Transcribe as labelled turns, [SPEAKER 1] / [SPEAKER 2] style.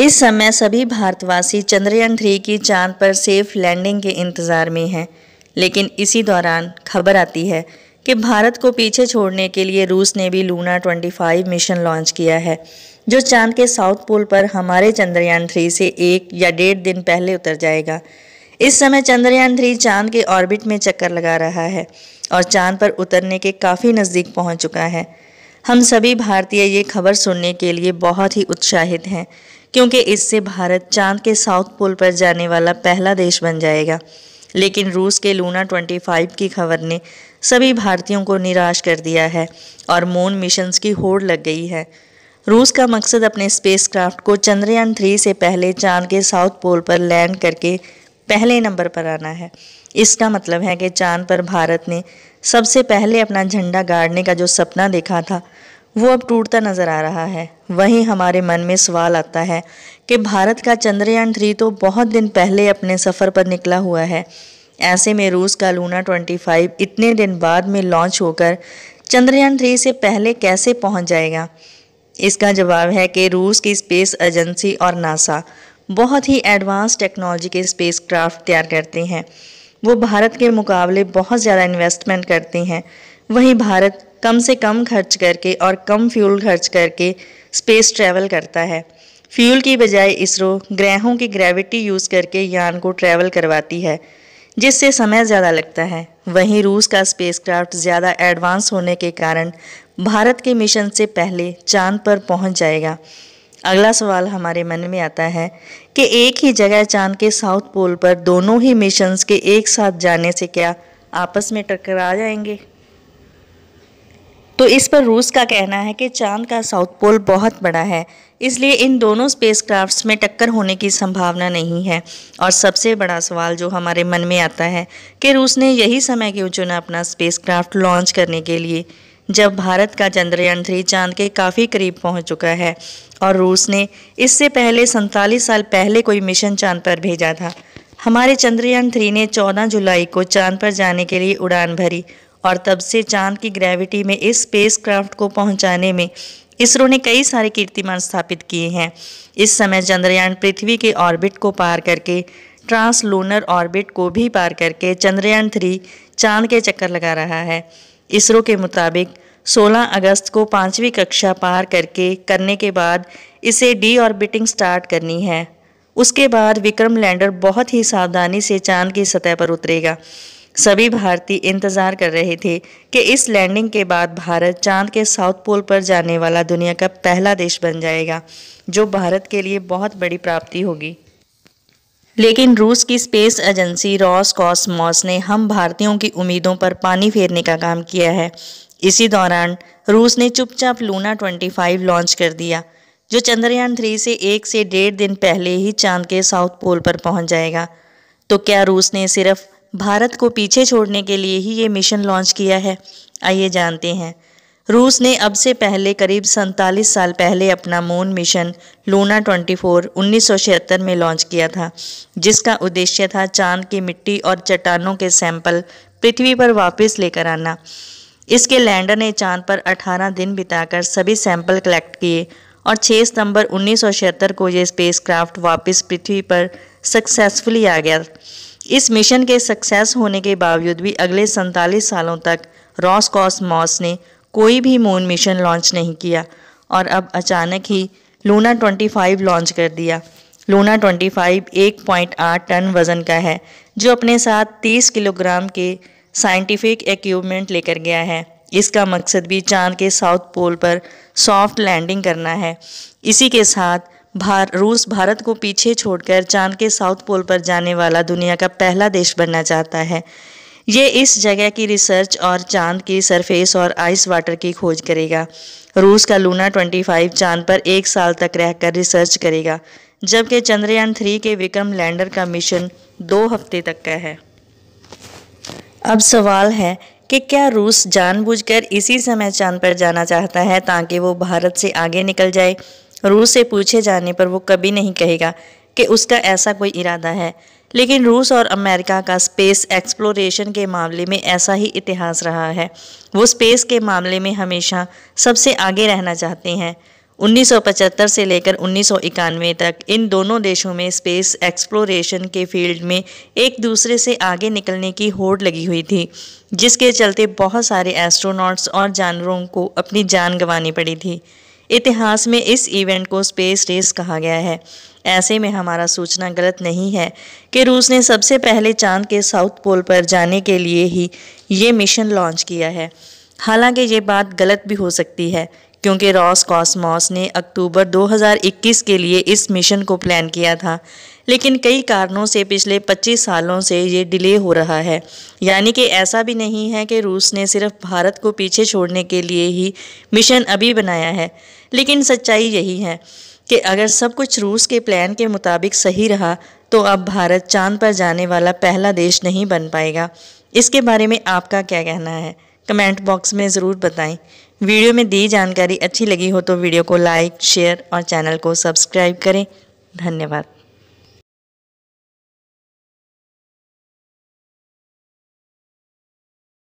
[SPEAKER 1] इस समय सभी भारतवासी चंद्रयान थ्री की चांद पर सेफ लैंडिंग के इंतज़ार में हैं लेकिन इसी दौरान खबर आती है कि भारत को पीछे छोड़ने के लिए रूस ने भी लूना 25 मिशन लॉन्च किया है जो चांद के साउथ पोल पर हमारे चंद्रयान थ्री से एक या डेढ़ दिन पहले उतर जाएगा इस समय चंद्रयान थ्री चांद के ऑर्बिट में चक्कर लगा रहा है और चांद पर उतरने के काफ़ी नज़दीक पहुंच चुका है हम सभी भारतीय ये खबर सुनने के लिए बहुत ही उत्साहित हैं क्योंकि इससे भारत चांद के साउथ पोल पर जाने वाला पहला देश बन जाएगा लेकिन रूस के लूना 25 की खबर ने सभी भारतीयों को निराश कर दिया है और मून मिशंस की होड़ लग गई है रूस का मकसद अपने स्पेसक्राफ्ट को चंद्रयान थ्री से पहले चांद के साउथ पोल पर लैंड करके पहले नंबर पर आना है इसका मतलब है कि चांद पर भारत ने सबसे पहले अपना झंडा गाड़ने का जो सपना देखा था वो अब टूटता नजर आ रहा है वहीं हमारे मन में सवाल आता है कि भारत का चंद्रयान थ्री तो बहुत दिन पहले अपने सफ़र पर निकला हुआ है ऐसे में रूस का लूना 25 इतने दिन बाद में लॉन्च होकर चंद्रयान थ्री से पहले कैसे पहुंच जाएगा इसका जवाब है कि रूस की स्पेस एजेंसी और नासा बहुत ही एडवांस टेक्नोलॉजी के स्पेस क्राफ्ट तैयार करती हैं वो भारत के मुकाबले बहुत ज़्यादा इन्वेस्टमेंट करती हैं वहीं भारत कम से कम खर्च करके और कम फ्यूल खर्च करके स्पेस ट्रैवल करता है फ्यूल की बजाय इसरो ग्रहों की ग्रेविटी यूज़ करके यान को ट्रैवल करवाती है जिससे समय ज़्यादा लगता है वहीं रूस का स्पेसक्राफ्ट ज़्यादा एडवांस होने के कारण भारत के मिशन से पहले चांद पर पहुंच जाएगा अगला सवाल हमारे मन में आता है कि एक ही जगह चांद के साउथ पोल पर दोनों ही मिशंस के एक साथ जाने से क्या आपस में टकरा जाएंगे तो इस पर रूस का कहना है कि चांद का साउथ पोल बहुत बड़ा है इसलिए इन दोनों स्पेसक्राफ्ट्स में टक्कर होने की संभावना नहीं है और सबसे बड़ा सवाल जो हमारे मन में आता है कि रूस ने यही समय क्यों चुना अपना स्पेसक्राफ्ट लॉन्च करने के लिए जब भारत का चंद्रयान थ्री चांद के काफ़ी करीब पहुंच चुका है और रूस ने इससे पहले सैंतालीस साल पहले कोई मिशन चांद पर भेजा था हमारे चंद्रयान थ्री ने 14 जुलाई को चांद पर जाने के लिए उड़ान भरी और तब से चांद की ग्रेविटी में इस क्राफ्ट को पहुंचाने में इसरो ने कई सारे कीर्तिमान स्थापित किए हैं इस समय चंद्रयान पृथ्वी के ऑर्बिट को पार करके ट्रांसलूनर ऑर्बिट को भी पार करके चंद्रयान थ्री चांद के चक्कर लगा रहा है इसरो के मुताबिक 16 अगस्त को पाँचवीं कक्षा पार करके करने के बाद इसे डी ऑर्बिटिंग स्टार्ट करनी है उसके बाद विक्रम लैंडर बहुत ही सावधानी से चांद की सतह पर उतरेगा सभी भारतीय इंतजार कर रहे थे कि इस लैंडिंग के बाद भारत चांद के साउथ पोल पर जाने वाला दुनिया का पहला देश बन जाएगा जो भारत के लिए बहुत बड़ी प्राप्ति होगी लेकिन रूस की स्पेस एजेंसी रॉस कॉस्मॉस ने हम भारतीयों की उम्मीदों पर पानी फेरने का काम किया है इसी दौरान रूस ने चुपचाप लूना 25 लॉन्च कर दिया जो चंद्रयान थ्री से एक से डेढ़ दिन पहले ही चांद के साउथ पोल पर पहुंच जाएगा तो क्या रूस ने सिर्फ भारत को पीछे छोड़ने के लिए ही ये मिशन लॉन्च किया है आइए जानते हैं रूस ने अब से पहले करीब सैंतालीस साल पहले अपना मून मिशन लूना 24 1976 में लॉन्च किया था जिसका उद्देश्य था चांद की मिट्टी और चट्टानों के सैंपल पृथ्वी पर वापस लेकर आना इसके लैंडर ने चांद पर 18 दिन बिताकर सभी सैंपल कलेक्ट किए और 6 सितंबर 1976 को ये स्पेसक्राफ्ट वापस पृथ्वी पर सक्सेसफुली आ गया इस मिशन के सक्सेस होने के बावजूद भी अगले सैंतालीस सालों तक रॉस कॉसमॉस ने कोई भी मून मिशन लॉन्च नहीं किया और अब अचानक ही लूना 25 लॉन्च कर दिया लूना 25 1.8 टन वज़न का है जो अपने साथ 30 किलोग्राम के साइंटिफिक इक्विपमेंट लेकर गया है इसका मकसद भी चांद के साउथ पोल पर सॉफ्ट लैंडिंग करना है इसी के साथ भार रूस भारत को पीछे छोड़कर चांद के साउथ पोल पर जाने वाला दुनिया का पहला देश बनना चाहता है ये इस जगह की रिसर्च और चांद की सरफेस और आइस वाटर की खोज करेगा रूस का लूना 25 चांद पर एक साल तक रहकर रिसर्च करेगा जबकि चंद्रयान थ्री के विक्रम लैंडर का मिशन दो हफ्ते तक का है अब सवाल है कि क्या रूस जानबूझकर इसी समय चांद पर जाना चाहता है ताकि वो भारत से आगे निकल जाए रूस से पूछे जाने पर वो कभी नहीं कहेगा कि उसका ऐसा कोई इरादा है लेकिन रूस और अमेरिका का स्पेस एक्सप्लोरेशन के मामले में ऐसा ही इतिहास रहा है वो स्पेस के मामले में हमेशा सबसे आगे रहना चाहते हैं 1975 से लेकर उन्नीस तक इन दोनों देशों में स्पेस एक्सप्लोरेशन के फील्ड में एक दूसरे से आगे निकलने की होड़ लगी हुई थी जिसके चलते बहुत सारे एस्ट्रोनॉट्स और जानवरों को अपनी जान गंवानी पड़ी थी इतिहास में इस इवेंट को स्पेस रेस कहा गया है ऐसे में हमारा सोचना गलत नहीं है कि रूस ने सबसे पहले चांद के साउथ पोल पर जाने के लिए ही ये मिशन लॉन्च किया है हालांकि ये बात गलत भी हो सकती है क्योंकि रॉस कॉस्मॉस ने अक्टूबर 2021 के लिए इस मिशन को प्लान किया था लेकिन कई कारणों से पिछले 25 सालों से ये डिले हो रहा है यानी कि ऐसा भी नहीं है कि रूस ने सिर्फ भारत को पीछे छोड़ने के लिए ही मिशन अभी बनाया है लेकिन सच्चाई यही है कि अगर सब कुछ रूस के प्लान के मुताबिक सही रहा तो अब भारत चांद पर जाने वाला पहला देश नहीं बन पाएगा इसके बारे में आपका क्या कहना है कमेंट बॉक्स में ज़रूर बताएं वीडियो में दी जानकारी अच्छी लगी हो तो वीडियो को लाइक शेयर और चैनल को सब्सक्राइब करें धन्यवाद